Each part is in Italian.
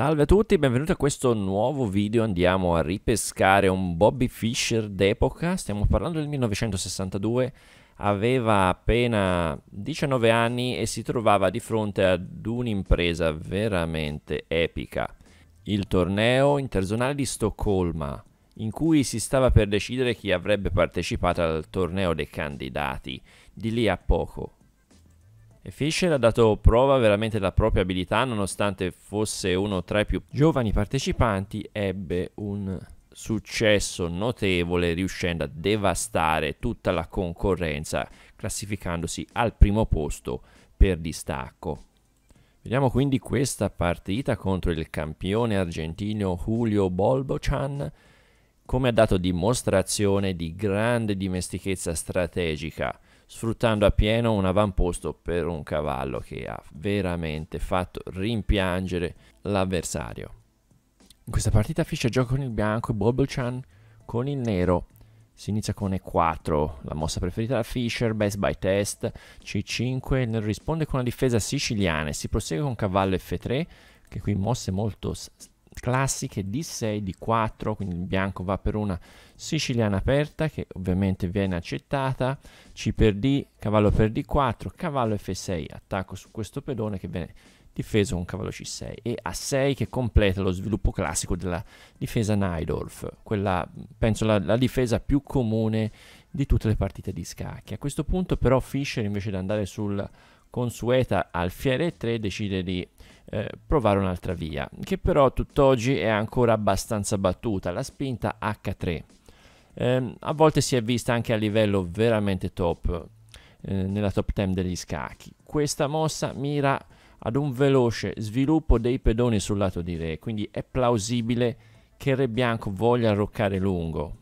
Salve a tutti, benvenuti a questo nuovo video. Andiamo a ripescare un Bobby Fischer d'epoca. Stiamo parlando del 1962. Aveva appena 19 anni e si trovava di fronte ad un'impresa veramente epica. Il torneo interzonale di Stoccolma, in cui si stava per decidere chi avrebbe partecipato al torneo dei candidati. Di lì a poco e Fischer ha dato prova veramente della propria abilità, nonostante fosse uno tra i più giovani partecipanti, ebbe un successo notevole riuscendo a devastare tutta la concorrenza, classificandosi al primo posto per distacco. Vediamo quindi questa partita contro il campione argentino Julio Bolbochan, come ha dato dimostrazione di grande dimestichezza strategica sfruttando appieno un avamposto per un cavallo che ha veramente fatto rimpiangere l'avversario. In questa partita Fischer gioca con il bianco e Bobblechan con il nero. Si inizia con E4, la mossa preferita da Fischer, best by test, C5, risponde con una difesa siciliana e si prosegue con cavallo F3, che qui mosse molto classiche D6, D4, quindi il bianco va per una siciliana aperta che ovviamente viene accettata, C per D, cavallo per D4, cavallo F6, attacco su questo pedone che viene difeso con cavallo C6 e A6 che completa lo sviluppo classico della difesa Naidorf, quella penso la, la difesa più comune di tutte le partite di scacchi. A questo punto però Fischer invece di andare sul consueta alfiere e 3 decide di eh, provare un'altra via, che però tutt'oggi è ancora abbastanza battuta, la spinta H3. Eh, a volte si è vista anche a livello veramente top, eh, nella top 10 degli scacchi. Questa mossa mira ad un veloce sviluppo dei pedoni sul lato di Re, quindi è plausibile che Re Bianco voglia arroccare lungo.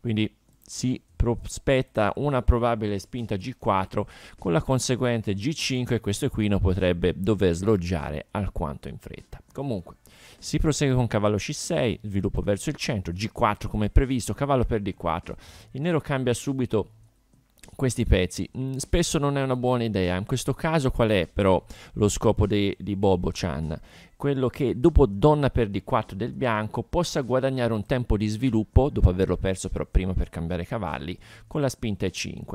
Quindi si prospetta una probabile spinta G4 con la conseguente G5 e questo equino potrebbe dover sloggiare alquanto in fretta. Comunque, si prosegue con cavallo C6, sviluppo verso il centro, G4 come previsto, cavallo per D4. Il nero cambia subito questi pezzi. Mm, spesso non è una buona idea. In questo caso qual è però lo scopo di, di Bobo Chan? Quello che dopo Donna per D4 del bianco possa guadagnare un tempo di sviluppo, dopo averlo perso però prima per cambiare cavalli, con la spinta E5.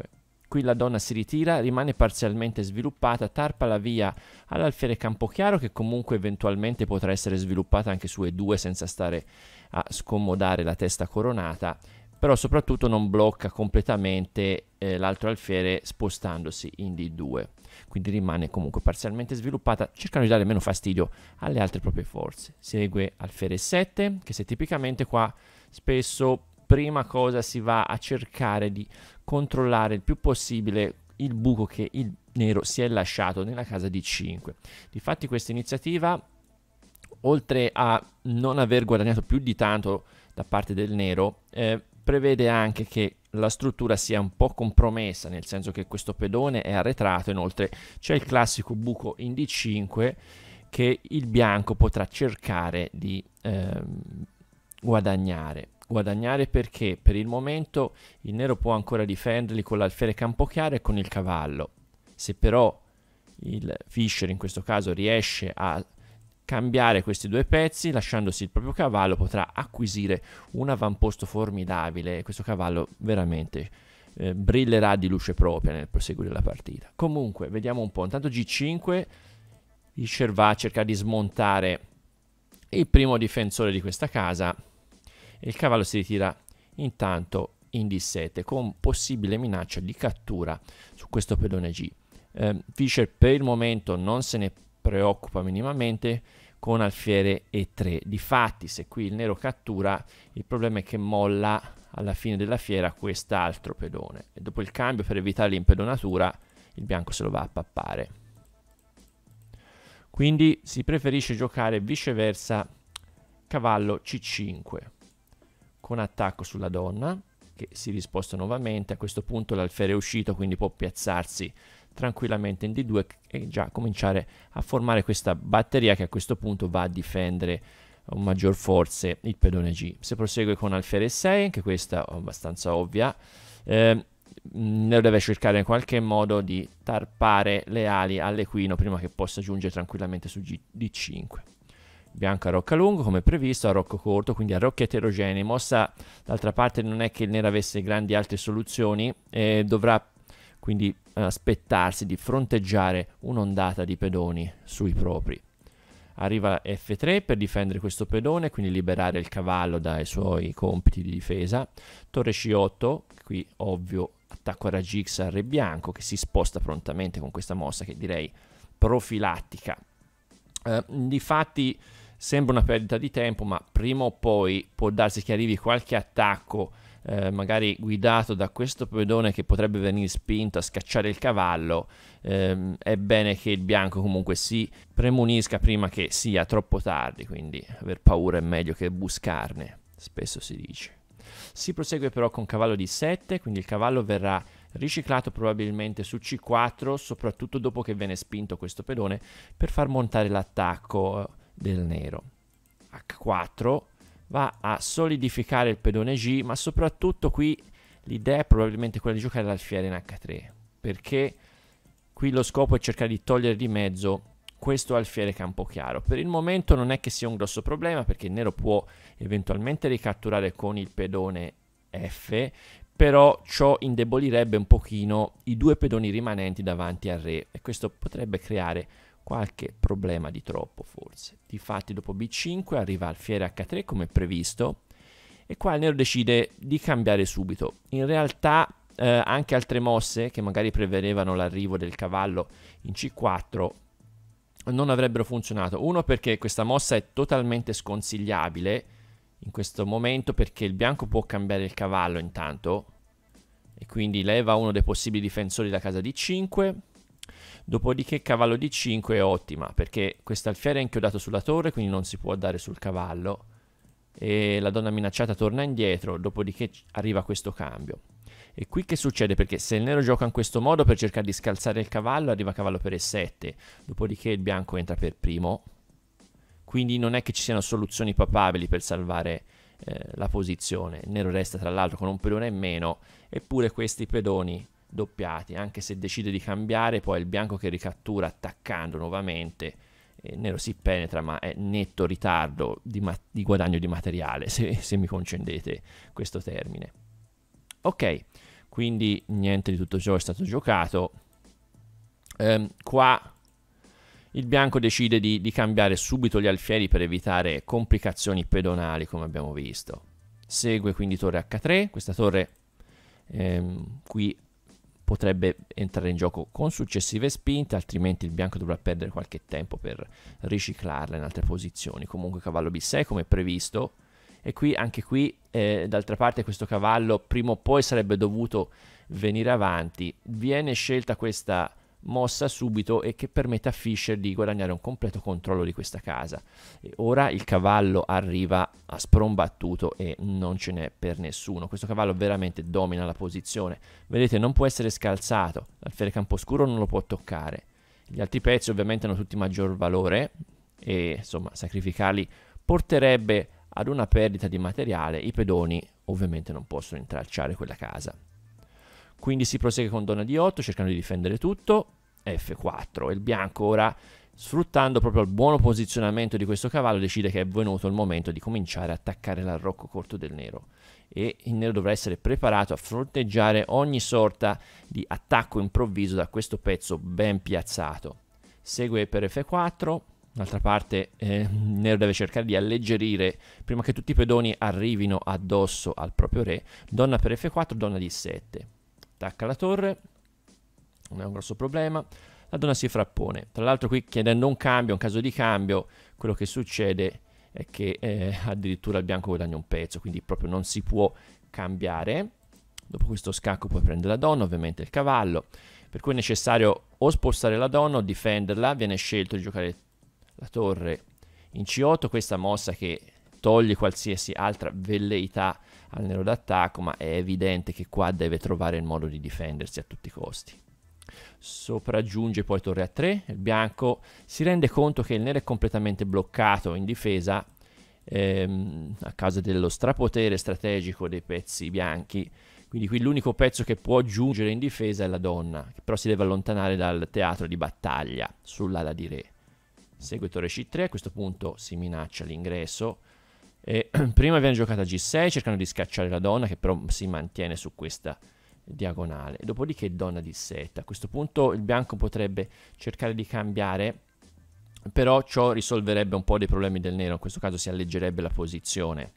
Qui la donna si ritira, rimane parzialmente sviluppata, tarpa la via all'alfiere Campochiaro che comunque eventualmente potrà essere sviluppata anche su E2 senza stare a scomodare la testa coronata però soprattutto non blocca completamente eh, l'altro alfiere spostandosi in D2, quindi rimane comunque parzialmente sviluppata, cercando di dare meno fastidio alle altre proprie forze. Segue alfiere 7, che se tipicamente qua spesso prima cosa si va a cercare di controllare il più possibile il buco che il nero si è lasciato nella casa di 5. Difatti questa iniziativa, oltre a non aver guadagnato più di tanto da parte del nero, eh, prevede anche che la struttura sia un po' compromessa, nel senso che questo pedone è arretrato, inoltre c'è il classico buco in D5 che il bianco potrà cercare di ehm, guadagnare. Guadagnare perché per il momento il nero può ancora difenderli con l'alfiere campochiaro e con il cavallo. Se però il Fischer in questo caso riesce a cambiare questi due pezzi, lasciandosi il proprio cavallo, potrà acquisire un avamposto formidabile. Questo cavallo veramente eh, brillerà di luce propria nel proseguire la partita. Comunque, vediamo un po'. Intanto G5, Isher va a cercare di smontare il primo difensore di questa casa e il cavallo si ritira intanto in D7 con possibile minaccia di cattura su questo pedone G. Eh, Fischer per il momento non se ne preoccupa minimamente con alfiere e3. Difatti, se qui il nero cattura, il problema è che molla alla fine della fiera quest'altro pedone. E dopo il cambio, per evitare l'impedonatura, il bianco se lo va a pappare. Quindi si preferisce giocare viceversa cavallo c5 con attacco sulla donna che si risposta nuovamente. A questo punto l'alfiere è uscito, quindi può piazzarsi tranquillamente in D2 e già cominciare a formare questa batteria che a questo punto va a difendere con maggior forza il pedone G. Se prosegue con alfiere 6, anche questa è abbastanza ovvia, eh, ne deve cercare in qualche modo di tarpare le ali all'equino prima che possa giungere tranquillamente su G D5. Bianco a rocca lungo come previsto, a rocco corto, quindi a rocchi eterogenei. Mossa d'altra parte non è che il nero avesse grandi altre soluzioni, eh, dovrà quindi eh, aspettarsi di fronteggiare un'ondata di pedoni sui propri. Arriva F3 per difendere questo pedone, quindi liberare il cavallo dai suoi compiti di difesa. Torre C8, qui ovvio attacco a Ragix al re bianco che si sposta prontamente con questa mossa che direi profilattica. Eh, difatti sembra una perdita di tempo, ma prima o poi può darsi che arrivi qualche attacco eh, magari guidato da questo pedone che potrebbe venire spinto a scacciare il cavallo, ehm, è bene che il bianco comunque si premunisca prima che sia troppo tardi, quindi aver paura è meglio che buscarne, spesso si dice. Si prosegue però con cavallo di 7, quindi il cavallo verrà riciclato probabilmente su C4, soprattutto dopo che viene spinto questo pedone, per far montare l'attacco eh, del nero. H4 va a solidificare il pedone G, ma soprattutto qui l'idea è probabilmente quella di giocare l'alfiere in H3, perché qui lo scopo è cercare di togliere di mezzo questo alfiere campochiaro. Per il momento non è che sia un grosso problema, perché il nero può eventualmente ricatturare con il pedone F, però ciò indebolirebbe un pochino i due pedoni rimanenti davanti al re e questo potrebbe creare qualche problema di troppo forse. Difatti dopo B5 arriva alfiere H3 come previsto e qua il nero decide di cambiare subito. In realtà eh, anche altre mosse che magari prevedevano l'arrivo del cavallo in C4 non avrebbero funzionato. Uno perché questa mossa è totalmente sconsigliabile in questo momento perché il bianco può cambiare il cavallo intanto e quindi leva uno dei possibili difensori da casa di 5 Dopodiché cavallo d 5 è ottima, perché questa alfiere è inchiodato sulla torre, quindi non si può dare sul cavallo. E la donna minacciata torna indietro, dopodiché arriva questo cambio. E qui che succede? Perché se il nero gioca in questo modo per cercare di scalzare il cavallo, arriva cavallo per E7, dopodiché il bianco entra per primo. Quindi non è che ci siano soluzioni papabili per salvare eh, la posizione. Il nero resta tra l'altro con un pedone in meno, eppure questi pedoni doppiati, anche se decide di cambiare, poi il bianco che ricattura attaccando nuovamente, eh, nero si penetra, ma è netto ritardo di, ma- di guadagno di materiale, se, se mi concedete questo termine. Ok, quindi niente di tutto ciò è stato giocato. Ehm, qua il bianco decide di, di, cambiare subito gli alfieri per evitare complicazioni pedonali, come abbiamo visto. Segue quindi torre H3, questa torre ehm, qui potrebbe entrare in gioco con successive spinte, altrimenti il bianco dovrà perdere qualche tempo per riciclarla in altre posizioni. Comunque cavallo B6 come previsto, e qui anche qui eh, d'altra parte questo cavallo prima o poi sarebbe dovuto venire avanti viene scelta questa mossa subito e che permette a Fischer di guadagnare un completo controllo di questa casa. E ora il cavallo arriva a sprombattuto e non ce n'è per nessuno. Questo cavallo veramente domina la posizione. Vedete, non può essere scalzato, l'alfiere camposcuro non lo può toccare. Gli altri pezzi ovviamente hanno tutti maggior valore e insomma sacrificarli porterebbe ad una perdita di materiale, i pedoni ovviamente non possono intralciare quella casa. Quindi si prosegue con donna di 8 cercando di difendere tutto. F4 e il bianco ora sfruttando proprio il buono posizionamento di questo cavallo decide che è venuto il momento di cominciare a attaccare l'arrocco corto del nero e il nero dovrà essere preparato a fronteggiare ogni sorta di attacco improvviso da questo pezzo ben piazzato. Segue per F4, D'altra parte eh, il nero deve cercare di alleggerire prima che tutti i pedoni arrivino addosso al proprio re. Donna per F4, donna di 7 attacca la torre, non è un grosso problema, la donna si frappone. Tra l'altro qui chiedendo un cambio, un caso di cambio, quello che succede è che eh, addirittura il bianco guadagna un pezzo, quindi proprio non si può cambiare. Dopo questo scacco poi prende la donna, ovviamente il cavallo, per cui è necessario o spostare la donna o difenderla, viene scelto di giocare la torre in C8, questa mossa che toglie qualsiasi altra velleità al nero d'attacco, ma è evidente che qua deve trovare il modo di difendersi a tutti i costi. Sopraggiunge poi torre a 3, il bianco si rende conto che il nero è completamente bloccato in difesa ehm, a causa dello strapotere strategico dei pezzi bianchi, quindi qui l'unico pezzo che può giungere in difesa è la donna, che però si deve allontanare dal teatro di battaglia sull'ala di re. Segue torre c3, a questo punto si minaccia l'ingresso e prima abbiamo giocato a G6 cercando di scacciare la donna che però si mantiene su questa diagonale. Dopodiché donna di 7. A questo punto il bianco potrebbe cercare di cambiare, però ciò risolverebbe un po' dei problemi del nero, in questo caso si alleggerebbe la posizione.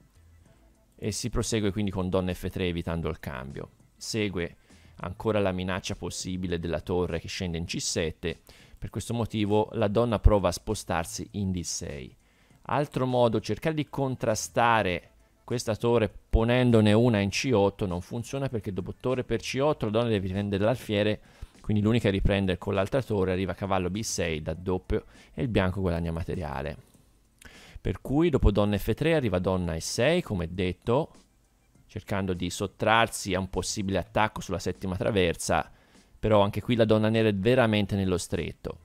E si prosegue quindi con donna F3 evitando il cambio. Segue ancora la minaccia possibile della torre che scende in C7, per questo motivo la donna prova a spostarsi in D6 Altro modo, cercare di contrastare questa torre ponendone una in C8 non funziona perché dopo torre per C8 la donna deve riprendere l'alfiere, quindi l'unica è riprendere con l'altra torre, arriva cavallo B6 da doppio e il bianco guadagna materiale. Per cui dopo donna F3 arriva donna E6 come detto, cercando di sottrarsi a un possibile attacco sulla settima traversa, però anche qui la donna nera è veramente nello stretto.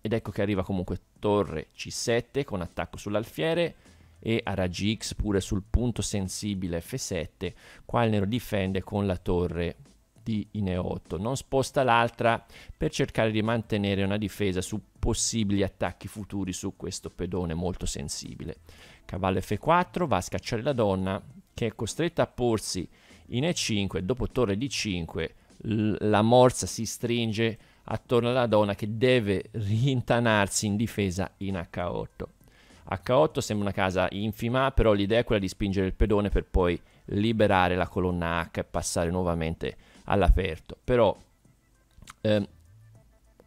Ed ecco che arriva comunque torre C7 con attacco sull'alfiere e a raggi X pure sul punto sensibile F7, qua il nero difende con la torre di e 8 non sposta l'altra per cercare di mantenere una difesa su possibili attacchi futuri su questo pedone molto sensibile. Cavallo F4 va a scacciare la donna che è costretta a porsi in E5 dopo torre D5 la morsa si stringe attorno alla donna che deve rintanarsi in difesa in H8. H8 sembra una casa infima, però l'idea è quella di spingere il pedone per poi liberare la colonna H e passare nuovamente all'aperto. Però ehm,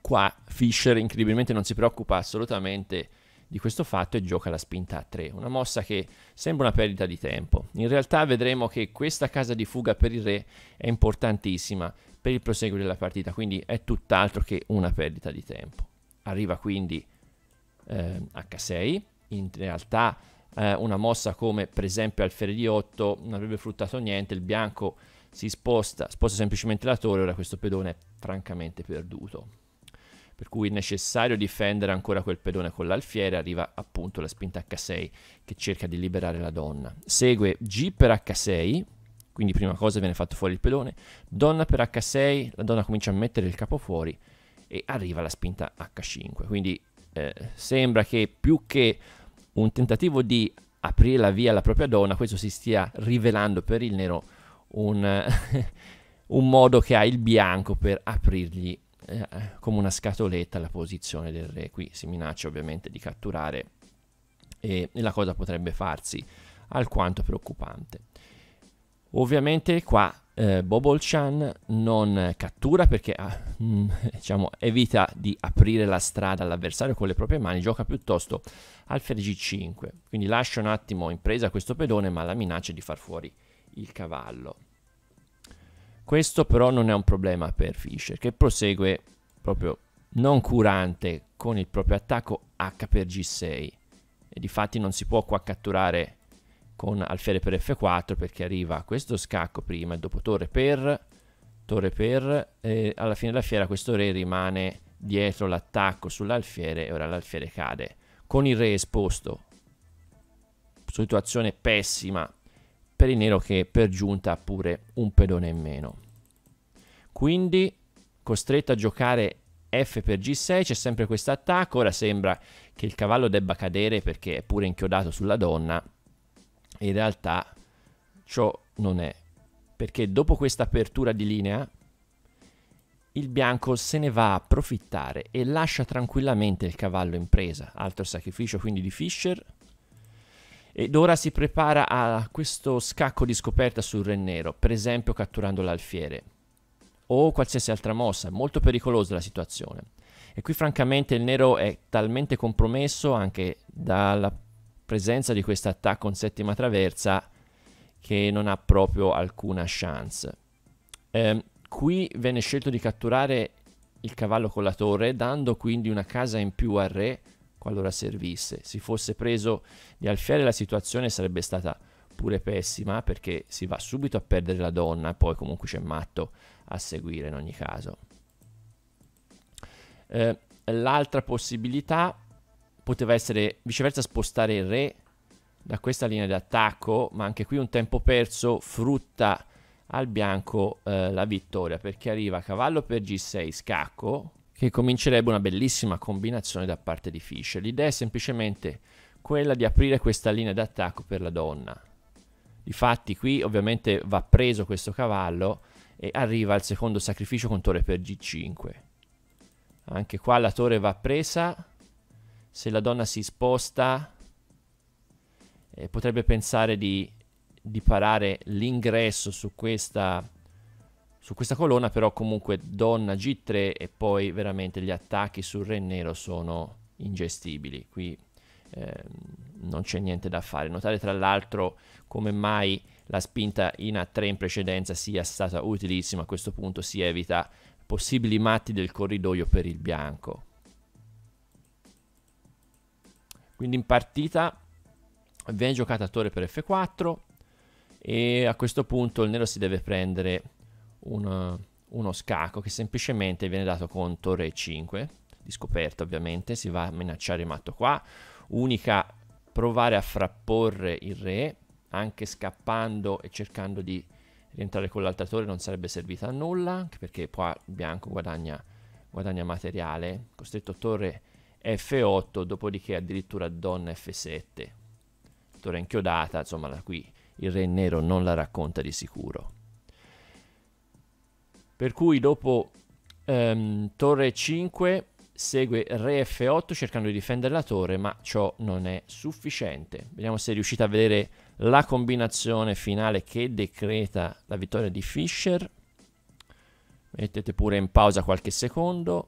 qua Fischer incredibilmente non si preoccupa assolutamente di questo fatto e gioca la spinta a 3, una mossa che sembra una perdita di tempo. In realtà vedremo che questa casa di fuga per il re è importantissima per il proseguo della partita, quindi è tutt'altro che una perdita di tempo. Arriva quindi eh, H6, in realtà eh, una mossa come per esempio alfiere di 8 non avrebbe fruttato niente, il bianco si sposta, sposta semplicemente la torre, ora questo pedone è francamente perduto per cui è necessario difendere ancora quel pedone con l'alfiere, arriva appunto la spinta H6 che cerca di liberare la donna. Segue G per H6, quindi prima cosa viene fatto fuori il pedone, donna per H6, la donna comincia a mettere il capo fuori e arriva la spinta H5, quindi eh, sembra che più che un tentativo di aprire la via alla propria donna, questo si stia rivelando per il nero un... un modo che ha il bianco per aprirgli eh, come una scatoletta la posizione del re. Qui si minaccia ovviamente di catturare e, e la cosa potrebbe farsi alquanto preoccupante. Ovviamente qua eh, Bobolchan non cattura perché ah, mm, diciamo, evita di aprire la strada all'avversario con le proprie mani, gioca piuttosto alfer g5, quindi lascia un attimo in presa questo pedone ma la minaccia di far fuori il cavallo. Questo però non è un problema per Fischer, che prosegue proprio non curante con il proprio attacco H per G6. E difatti non si può qua catturare con alfiere per F4 perché arriva questo scacco prima e dopo torre per, torre per e alla fine della fiera questo re rimane dietro l'attacco sull'alfiere e ora l'alfiere cade. Con il re esposto, situazione pessima per il nero che per giunta ha pure un pedone in meno. Quindi costretto a giocare F per G6 c'è sempre questo attacco, ora sembra che il cavallo debba cadere perché è pure inchiodato sulla donna, in realtà ciò non è, perché dopo questa apertura di linea il bianco se ne va a approfittare e lascia tranquillamente il cavallo in presa, altro sacrificio quindi di Fischer ed ora si prepara a questo scacco di scoperta sul re nero, per esempio catturando l'alfiere. O qualsiasi altra mossa, è molto pericolosa la situazione. E qui francamente il nero è talmente compromesso anche dalla presenza di questo attacco in settima traversa che non ha proprio alcuna chance. Eh, qui venne scelto di catturare il cavallo con la torre, dando quindi una casa in più al re qualora servisse. Si fosse preso di alfiere la situazione sarebbe stata pure pessima perché si va subito a perdere la donna e poi comunque c'è matto a seguire in ogni caso. Eh, l'altra possibilità poteva essere viceversa spostare il re da questa linea di attacco, ma anche qui un tempo perso frutta al bianco eh, la vittoria perché arriva cavallo per g6 scacco che comincerebbe una bellissima combinazione da parte di Fischer. L'idea è semplicemente quella di aprire questa linea d'attacco per la donna. Difatti qui ovviamente va preso questo cavallo e arriva al secondo sacrificio con torre per g5. Anche qua la torre va presa, se la donna si sposta eh, potrebbe pensare di, di parare l'ingresso su questa su questa colonna però comunque donna G3 e poi veramente gli attacchi sul re nero sono ingestibili. Qui eh, non c'è niente da fare. Notare tra l'altro come mai la spinta in A3 in precedenza sia stata utilissima. A questo punto si evita possibili matti del corridoio per il bianco. Quindi in partita viene giocata torre per F4 e a questo punto il nero si deve prendere una, uno scacco che semplicemente viene dato con torre 5 di scoperta ovviamente si va a minacciare matto qua unica provare a frapporre il re anche scappando e cercando di rientrare con l'altra torre non sarebbe servita a nulla anche perché qua il bianco guadagna, guadagna materiale costretto torre f8 dopodiché addirittura donna f7 torre inchiodata insomma qui il re nero non la racconta di sicuro per cui dopo ehm, torre 5 segue re f8 cercando di difendere la torre, ma ciò non è sufficiente. Vediamo se riuscite a vedere la combinazione finale che decreta la vittoria di Fischer. Mettete pure in pausa qualche secondo.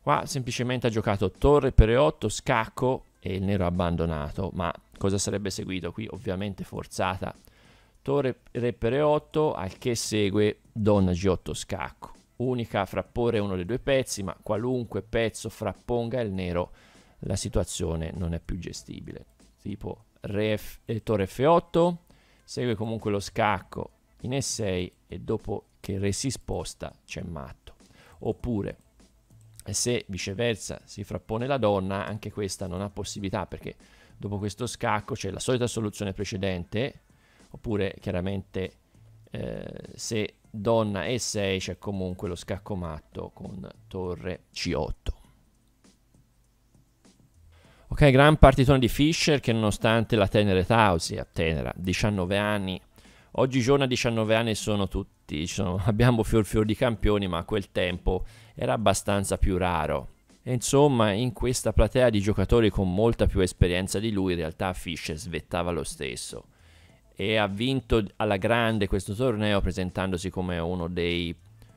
Qua semplicemente ha giocato torre per e8, scacco e il nero abbandonato, ma cosa sarebbe seguito qui? Ovviamente forzata Torre e 8, al che segue Donna G8 Scacco. Unica a frapporre uno dei due pezzi, ma qualunque pezzo frapponga il nero, la situazione non è più gestibile. Tipo Re F, eh, Torre F8, segue comunque lo scacco in E6 e dopo che Re si sposta c'è matto. Oppure eh, se viceversa si frappone la donna, anche questa non ha possibilità perché dopo questo scacco c'è la solita soluzione precedente, oppure chiaramente eh, se donna E6 c'è comunque lo scacco matto con torre C8. Ok, gran partitone di Fischer che nonostante la tenera età, ossia tenera, 19 anni, oggigiorno a 19 anni sono tutti, sono, abbiamo fior fior di campioni, ma a quel tempo era abbastanza più raro. E insomma, in questa platea di giocatori con molta più esperienza di lui, in realtà Fischer svettava lo stesso e ha vinto alla grande questo torneo presentandosi come uno dei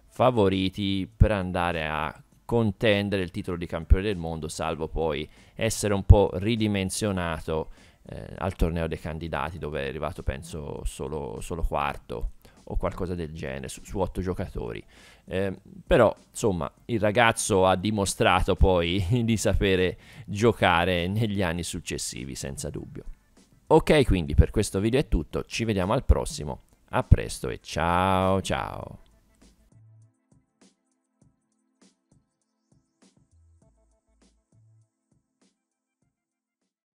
favoriti per andare a contendere il titolo di campione del mondo, salvo poi essere un po' ridimensionato eh, al torneo dei candidati dove è arrivato penso solo, solo quarto o qualcosa del genere su, su otto giocatori. Eh, però insomma il ragazzo ha dimostrato poi di sapere giocare negli anni successivi senza dubbio. Ok, quindi per questo video è tutto, ci vediamo al prossimo, a presto e ciao ciao!